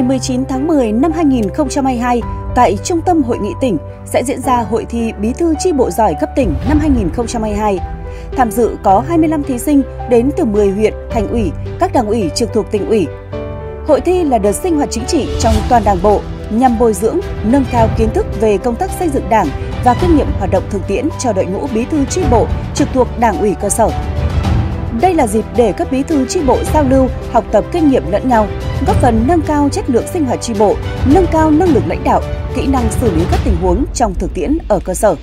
Ngày 19 tháng 10 năm 2022, tại Trung tâm Hội nghị tỉnh sẽ diễn ra hội thi Bí thư chi bộ giỏi cấp tỉnh năm 2022. Tham dự có 25 thí sinh đến từ 10 huyện, thành ủy, các đảng ủy trực thuộc tỉnh ủy. Hội thi là đợt sinh hoạt chính trị trong toàn đảng bộ nhằm bồi dưỡng, nâng cao kiến thức về công tác xây dựng đảng và kinh nghiệm hoạt động thực tiễn cho đội ngũ bí thư chi bộ trực thuộc đảng ủy cơ sở. Đây là dịp để các bí thư tri bộ giao lưu, học tập kinh nghiệm lẫn nhau, góp phần nâng cao chất lượng sinh hoạt tri bộ, nâng cao năng lực lãnh đạo, kỹ năng xử lý các tình huống trong thực tiễn ở cơ sở.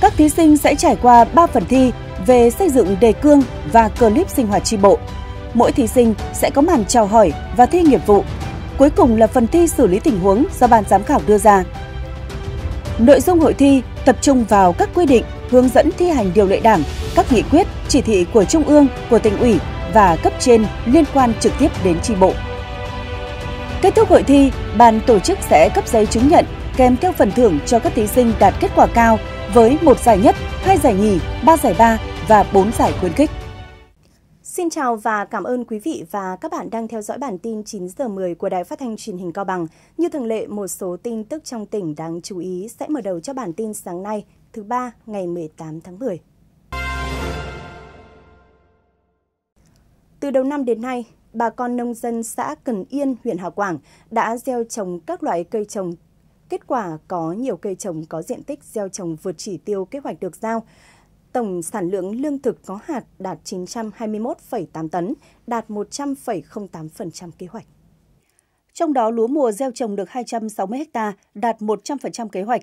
Các thí sinh sẽ trải qua 3 phần thi về xây dựng đề cương và clip sinh hoạt tri bộ. Mỗi thí sinh sẽ có màn chào hỏi và thi nghiệp vụ. Cuối cùng là phần thi xử lý tình huống do ban giám khảo đưa ra. Nội dung hội thi tập trung vào các quy định hướng dẫn thi hành điều lệ Đảng, các nghị quyết, chỉ thị của Trung ương, của tỉnh ủy và cấp trên liên quan trực tiếp đến tri bộ. Kết thúc hội thi, ban tổ chức sẽ cấp giấy chứng nhận kèm theo phần thưởng cho các thí sinh đạt kết quả cao với một giải nhất, hai giải nhì, ba giải ba và bốn giải khuyến khích. Xin chào và cảm ơn quý vị và các bạn đang theo dõi bản tin 9 giờ 10 của Đài Phát thanh Truyền hình Cao Bằng. Như thường lệ, một số tin tức trong tỉnh đáng chú ý sẽ mở đầu cho bản tin sáng nay, thứ ba ngày 18 tháng 10. Từ đầu năm đến nay, bà con nông dân xã Cần Yên, huyện Hà Quảng đã gieo trồng các loại cây trồng. Kết quả có nhiều cây trồng có diện tích gieo trồng vượt chỉ tiêu kế hoạch được giao. Tổng sản lượng lương thực có hạt đạt 921,8 tấn, đạt 100,08% kế hoạch. Trong đó lúa mùa gieo trồng được 260 ha, đạt 100% kế hoạch.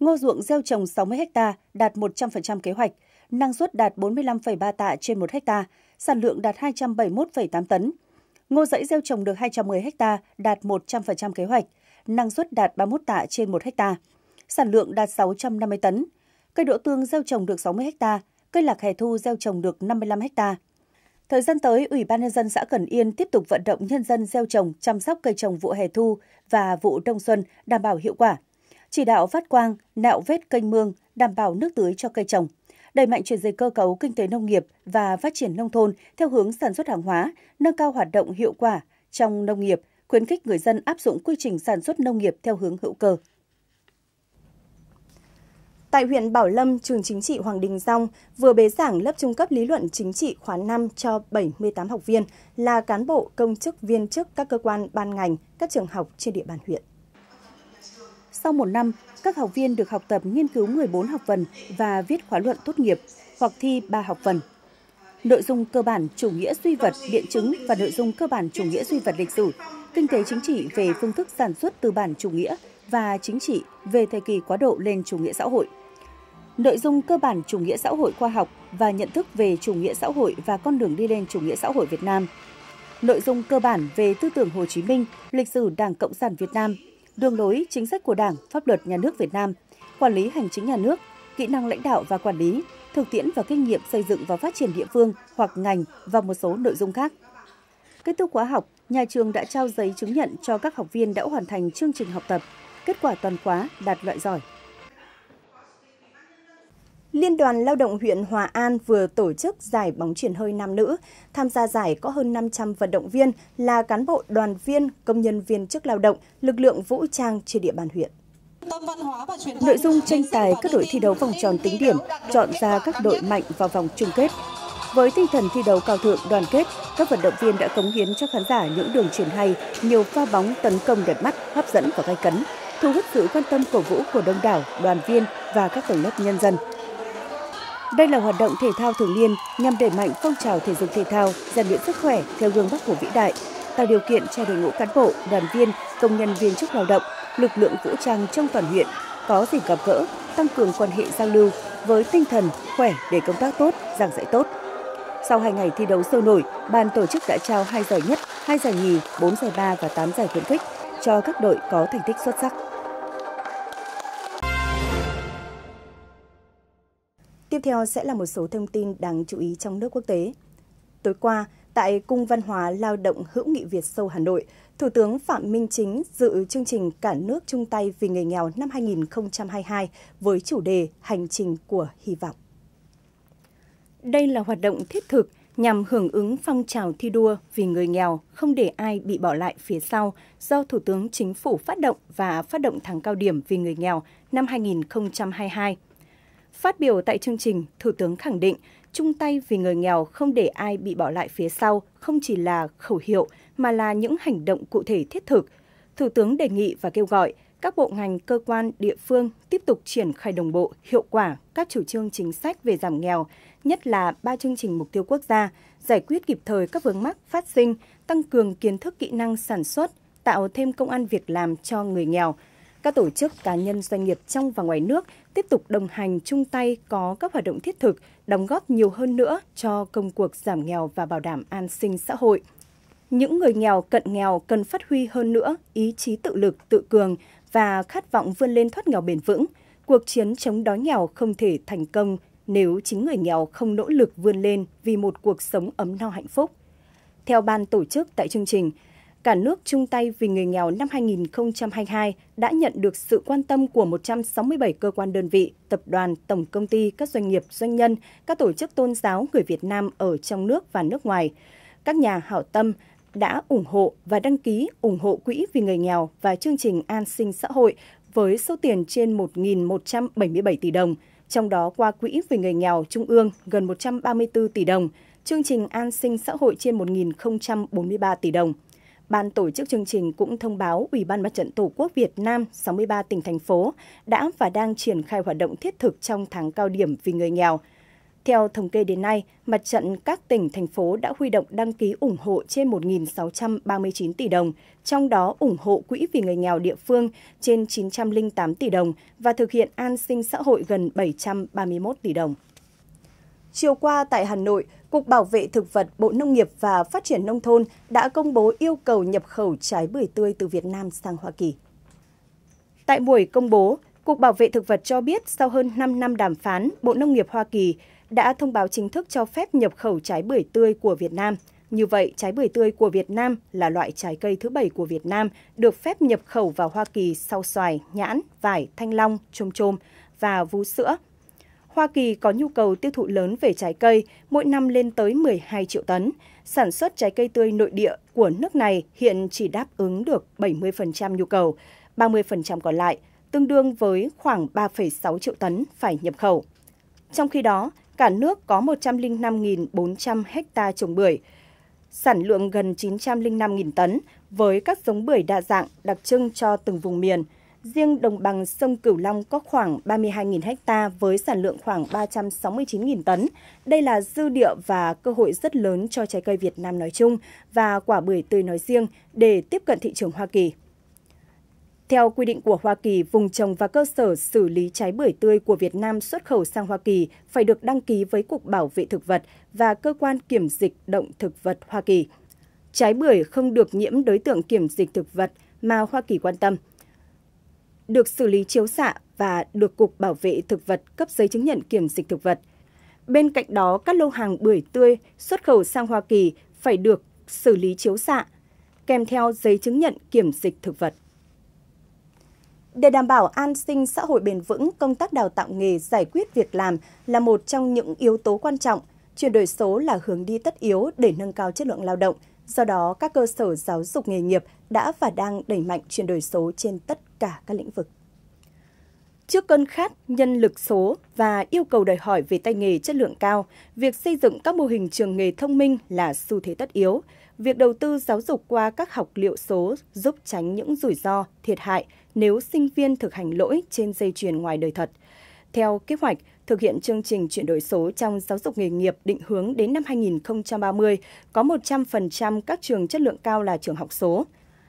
Ngô ruộng gieo trồng 60 ha đạt 100% kế hoạch, năng suất đạt 45,3 tạ trên 1 ha, sản lượng đạt 271,8 tấn. Ngô dãy gieo trồng được 210 ha đạt 100% kế hoạch, năng suất đạt 31 tạ trên 1 ha, sản lượng đạt 650 tấn. Cây đỗ tương gieo trồng được 60 ha, cây lạc hè thu gieo trồng được 55 ha. Thời gian tới, Ủy ban nhân dân xã Cần Yên tiếp tục vận động nhân dân gieo trồng, chăm sóc cây trồng vụ hè thu và vụ đông xuân đảm bảo hiệu quả chỉ đạo phát quang, nạo vét kênh mương, đảm bảo nước tưới cho cây trồng, đẩy mạnh chuyển dịch cơ cấu kinh tế nông nghiệp và phát triển nông thôn theo hướng sản xuất hàng hóa, nâng cao hoạt động hiệu quả trong nông nghiệp, khuyến khích người dân áp dụng quy trình sản xuất nông nghiệp theo hướng hữu cơ. Tại huyện Bảo Lâm, trường chính trị Hoàng Đình Dong vừa bế giảng lớp trung cấp lý luận chính trị khóa 5 cho 78 học viên là cán bộ công chức viên chức các cơ quan ban ngành, các trường học trên địa bàn huyện. Sau một năm, các học viên được học tập nghiên cứu 14 học phần và viết khóa luận tốt nghiệp hoặc thi 3 học phần. Nội dung cơ bản chủ nghĩa duy vật biện chứng và nội dung cơ bản chủ nghĩa duy vật lịch sử, kinh tế chính trị về phương thức sản xuất tư bản chủ nghĩa và chính trị về thời kỳ quá độ lên chủ nghĩa xã hội. Nội dung cơ bản chủ nghĩa xã hội khoa học và nhận thức về chủ nghĩa xã hội và con đường đi lên chủ nghĩa xã hội Việt Nam. Nội dung cơ bản về tư tưởng Hồ Chí Minh, lịch sử Đảng Cộng sản Việt Nam đường lối, chính sách của Đảng, pháp luật nhà nước Việt Nam, quản lý hành chính nhà nước, kỹ năng lãnh đạo và quản lý, thực tiễn và kinh nghiệm xây dựng và phát triển địa phương hoặc ngành và một số nội dung khác. Kết thúc khóa học, nhà trường đã trao giấy chứng nhận cho các học viên đã hoàn thành chương trình học tập. Kết quả toàn khóa đạt loại giỏi Liên đoàn Lao động huyện Hòa An vừa tổ chức giải bóng chuyển hơi nam nữ. Tham gia giải có hơn 500 vận động viên là cán bộ đoàn viên, công nhân viên chức lao động, lực lượng vũ trang trên địa bàn huyện. Nội dung tranh tài các đội thi đấu vòng tròn tính điểm, chọn ra các đội mạnh vào vòng chung kết. Với tinh thần thi đấu cao thượng đoàn kết, các vận động viên đã cống hiến cho khán giả những đường truyền hay, nhiều pha bóng tấn công đẹp mắt, hấp dẫn và gay cấn, thu hút sự quan tâm cổ vũ của đông đảo, đoàn viên và các tầng lớp nhân dân. Đây là hoạt động thể thao thường niên nhằm đẩy mạnh phong trào thể dục thể thao, rèn luyện sức khỏe theo gương Bắc Hồ vĩ đại, tạo điều kiện cho đội ngũ cán bộ, đoàn viên, công nhân viên chức lao động, lực lượng vũ trang trong toàn huyện có dịp gặp gỡ, tăng cường quan hệ giao lưu với tinh thần khỏe để công tác tốt, giảng dạy tốt. Sau hai ngày thi đấu sôi nổi, ban tổ chức đã trao hai giải nhất, hai giải nhì, 4 giải ba và 8 giải khuyến khích cho các đội có thành tích xuất sắc. Tiếp theo sẽ là một số thông tin đáng chú ý trong nước quốc tế. Tối qua, tại Cung Văn hóa Lao động Hữu nghị Việt Sâu Hà Nội, Thủ tướng Phạm Minh Chính dự chương trình Cả nước chung tay vì người nghèo năm 2022 với chủ đề Hành trình của hy vọng. Đây là hoạt động thiết thực nhằm hưởng ứng phong trào thi đua vì người nghèo, không để ai bị bỏ lại phía sau do Thủ tướng Chính phủ phát động và phát động tháng cao điểm vì người nghèo năm 2022. Phát biểu tại chương trình, Thủ tướng khẳng định chung tay vì người nghèo không để ai bị bỏ lại phía sau không chỉ là khẩu hiệu mà là những hành động cụ thể thiết thực. Thủ tướng đề nghị và kêu gọi các bộ ngành, cơ quan, địa phương tiếp tục triển khai đồng bộ, hiệu quả các chủ trương chính sách về giảm nghèo, nhất là ba chương trình mục tiêu quốc gia, giải quyết kịp thời các vướng mắc phát sinh, tăng cường kiến thức kỹ năng sản xuất, tạo thêm công an việc làm cho người nghèo. Các tổ chức cá nhân doanh nghiệp trong và ngoài nước tiếp tục đồng hành chung tay có các hoạt động thiết thực, đóng góp nhiều hơn nữa cho công cuộc giảm nghèo và bảo đảm an sinh xã hội. Những người nghèo cận nghèo cần phát huy hơn nữa ý chí tự lực, tự cường và khát vọng vươn lên thoát nghèo bền vững. Cuộc chiến chống đói nghèo không thể thành công nếu chính người nghèo không nỗ lực vươn lên vì một cuộc sống ấm no hạnh phúc. Theo ban tổ chức tại chương trình, cả nước chung tay vì người nghèo năm 2022 đã nhận được sự quan tâm của 167 cơ quan đơn vị, tập đoàn, tổng công ty, các doanh nghiệp, doanh nhân, các tổ chức tôn giáo người Việt Nam ở trong nước và nước ngoài. Các nhà hảo tâm đã ủng hộ và đăng ký ủng hộ quỹ vì người nghèo và chương trình an sinh xã hội với số tiền trên 1.177 tỷ đồng, trong đó qua quỹ vì người nghèo trung ương gần 134 tỷ đồng, chương trình an sinh xã hội trên 1.043 tỷ đồng. Ban tổ chức chương trình cũng thông báo Ủy ban Mặt trận Tổ quốc Việt Nam 63 tỉnh thành phố đã và đang triển khai hoạt động thiết thực trong tháng cao điểm vì người nghèo. Theo thống kê đến nay, mặt trận các tỉnh, thành phố đã huy động đăng ký ủng hộ trên 1.639 tỷ đồng, trong đó ủng hộ Quỹ vì người nghèo địa phương trên 908 tỷ đồng và thực hiện an sinh xã hội gần 731 tỷ đồng. Chiều qua tại Hà Nội, Cục Bảo vệ Thực vật Bộ Nông nghiệp và Phát triển Nông thôn đã công bố yêu cầu nhập khẩu trái bưởi tươi từ Việt Nam sang Hoa Kỳ. Tại buổi công bố, Cục Bảo vệ Thực vật cho biết sau hơn 5 năm đàm phán, Bộ Nông nghiệp Hoa Kỳ đã thông báo chính thức cho phép nhập khẩu trái bưởi tươi của Việt Nam. Như vậy, trái bưởi tươi của Việt Nam là loại trái cây thứ bảy của Việt Nam được phép nhập khẩu vào Hoa Kỳ sau xoài, nhãn, vải, thanh long, chôm chôm và vú sữa Hoa Kỳ có nhu cầu tiêu thụ lớn về trái cây, mỗi năm lên tới 12 triệu tấn. Sản xuất trái cây tươi nội địa của nước này hiện chỉ đáp ứng được 70% nhu cầu, 30% còn lại, tương đương với khoảng 3,6 triệu tấn phải nhập khẩu. Trong khi đó, cả nước có 105.400 ha trồng bưởi, sản lượng gần 905.000 tấn với các giống bưởi đa dạng đặc trưng cho từng vùng miền – Riêng đồng bằng sông Cửu Long có khoảng 32.000 ha với sản lượng khoảng 369.000 tấn. Đây là dư địa và cơ hội rất lớn cho trái cây Việt Nam nói chung và quả bưởi tươi nói riêng để tiếp cận thị trường Hoa Kỳ. Theo quy định của Hoa Kỳ, vùng trồng và cơ sở xử lý trái bưởi tươi của Việt Nam xuất khẩu sang Hoa Kỳ phải được đăng ký với Cục Bảo vệ Thực vật và Cơ quan Kiểm dịch Động Thực vật Hoa Kỳ. Trái bưởi không được nhiễm đối tượng kiểm dịch thực vật mà Hoa Kỳ quan tâm – được xử lý chiếu xạ và được Cục Bảo vệ Thực vật cấp giấy chứng nhận kiểm dịch thực vật. Bên cạnh đó, các lô hàng bưởi tươi xuất khẩu sang Hoa Kỳ phải được xử lý chiếu xạ, kèm theo giấy chứng nhận kiểm dịch thực vật. Để đảm bảo an sinh xã hội bền vững, công tác đào tạo nghề giải quyết việc làm là một trong những yếu tố quan trọng. Chuyển đổi số là hướng đi tất yếu để nâng cao chất lượng lao động, Do đó, các cơ sở giáo dục nghề nghiệp đã và đang đẩy mạnh chuyển đổi số trên tất cả các lĩnh vực. Trước cơn khát nhân lực số và yêu cầu đòi hỏi về tay nghề chất lượng cao, việc xây dựng các mô hình trường nghề thông minh là xu thế tất yếu. Việc đầu tư giáo dục qua các học liệu số giúp tránh những rủi ro, thiệt hại nếu sinh viên thực hành lỗi trên dây chuyền ngoài đời thật – theo kế hoạch, thực hiện chương trình chuyển đổi số trong giáo dục nghề nghiệp định hướng đến năm 2030, có 100% các trường chất lượng cao là trường học số.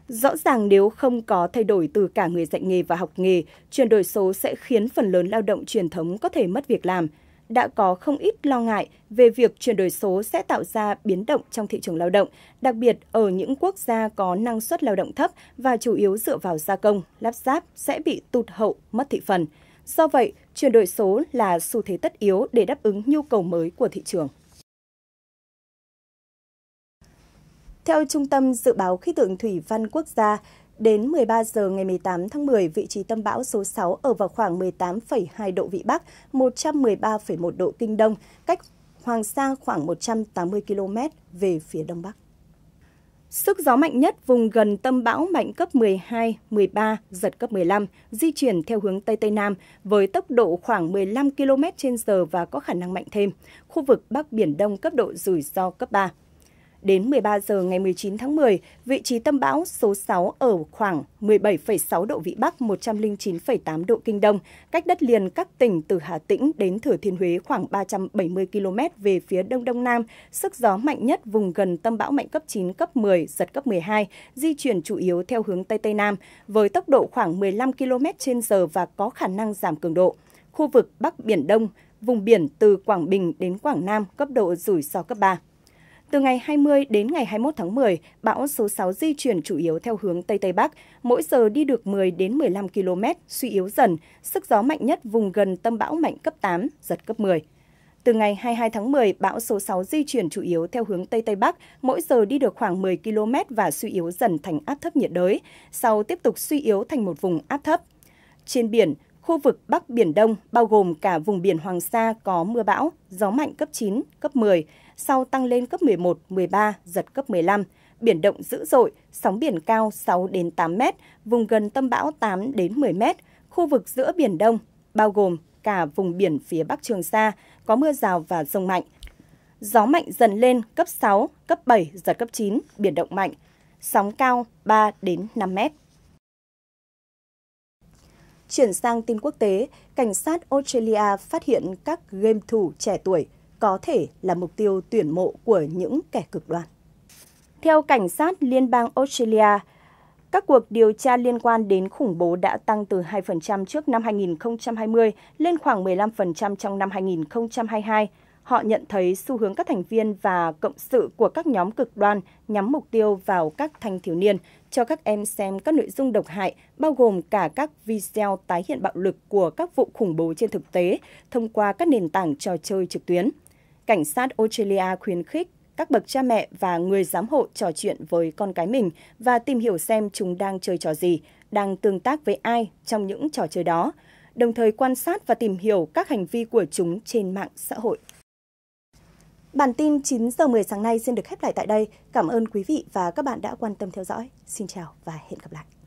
Rõ ràng nếu không có thay đổi từ cả người dạy nghề và học nghề, chuyển đổi số sẽ khiến phần lớn lao động truyền thống có thể mất việc làm. Đã có không ít lo ngại về việc chuyển đổi số sẽ tạo ra biến động trong thị trường lao động, đặc biệt ở những quốc gia có năng suất lao động thấp và chủ yếu dựa vào gia công, lắp ráp sẽ bị tụt hậu, mất thị phần. Do vậy, chuyển đổi số là xu thế tất yếu để đáp ứng nhu cầu mới của thị trường. Theo Trung tâm Dự báo Khí tượng Thủy văn Quốc gia, đến 13 giờ ngày 18 tháng 10, vị trí tâm bão số 6 ở vào khoảng 18,2 độ Vĩ Bắc, 113,1 độ Kinh Đông, cách Hoàng Sa khoảng 180 km về phía Đông Bắc. Sức gió mạnh nhất vùng gần tâm bão mạnh cấp 12, 13, giật cấp 15, di chuyển theo hướng Tây Tây Nam với tốc độ khoảng 15 km h và có khả năng mạnh thêm. Khu vực Bắc Biển Đông cấp độ rủi ro cấp 3. Đến 13 giờ ngày 19 tháng 10, vị trí tâm bão số 6 ở khoảng 17,6 độ Vĩ Bắc, 109,8 độ Kinh Đông, cách đất liền các tỉnh từ Hà Tĩnh đến Thừa Thiên Huế khoảng 370 km về phía Đông Đông Nam. Sức gió mạnh nhất vùng gần tâm bão mạnh cấp 9, cấp 10, giật cấp 12, di chuyển chủ yếu theo hướng Tây Tây Nam, với tốc độ khoảng 15 km trên giờ và có khả năng giảm cường độ. Khu vực Bắc Biển Đông, vùng biển từ Quảng Bình đến Quảng Nam cấp độ rủi ro cấp 3. Từ ngày 20 đến ngày 21 tháng 10, bão số 6 di chuyển chủ yếu theo hướng Tây Tây Bắc, mỗi giờ đi được 10 đến 15 km, suy yếu dần, sức gió mạnh nhất vùng gần tâm bão mạnh cấp 8, giật cấp 10. Từ ngày 22 tháng 10, bão số 6 di chuyển chủ yếu theo hướng Tây Tây Bắc, mỗi giờ đi được khoảng 10 km và suy yếu dần thành áp thấp nhiệt đới, sau tiếp tục suy yếu thành một vùng áp thấp. Trên biển, khu vực Bắc Biển Đông, bao gồm cả vùng biển Hoàng Sa có mưa bão, gió mạnh cấp 9, cấp 10, sau tăng lên cấp 11, 13, giật cấp 15. Biển động dữ dội, sóng biển cao 6 đến 8 mét, vùng gần tâm bão 8 đến 10 mét, khu vực giữa Biển Đông, bao gồm cả vùng biển phía Bắc Trường Sa, có mưa rào và rông mạnh. Gió mạnh dần lên cấp 6, cấp 7, giật cấp 9, biển động mạnh. Sóng cao 3 đến 5 mét. Chuyển sang tin quốc tế, cảnh sát Australia phát hiện các game thủ trẻ tuổi có thể là mục tiêu tuyển mộ của những kẻ cực đoan. Theo cảnh sát liên bang Australia, các cuộc điều tra liên quan đến khủng bố đã tăng từ 2% trước năm 2020 lên khoảng 15% trong năm 2022. Họ nhận thấy xu hướng các thành viên và cộng sự của các nhóm cực đoan nhắm mục tiêu vào các thanh thiếu niên, cho các em xem các nội dung độc hại, bao gồm cả các video tái hiện bạo lực của các vụ khủng bố trên thực tế thông qua các nền tảng trò chơi trực tuyến cảnh sát Australia khuyến khích các bậc cha mẹ và người giám hộ trò chuyện với con cái mình và tìm hiểu xem chúng đang chơi trò gì, đang tương tác với ai trong những trò chơi đó, đồng thời quan sát và tìm hiểu các hành vi của chúng trên mạng xã hội. Bản tin 9 giờ 10 sáng nay xin được khép lại tại đây. Cảm ơn quý vị và các bạn đã quan tâm theo dõi. Xin chào và hẹn gặp lại.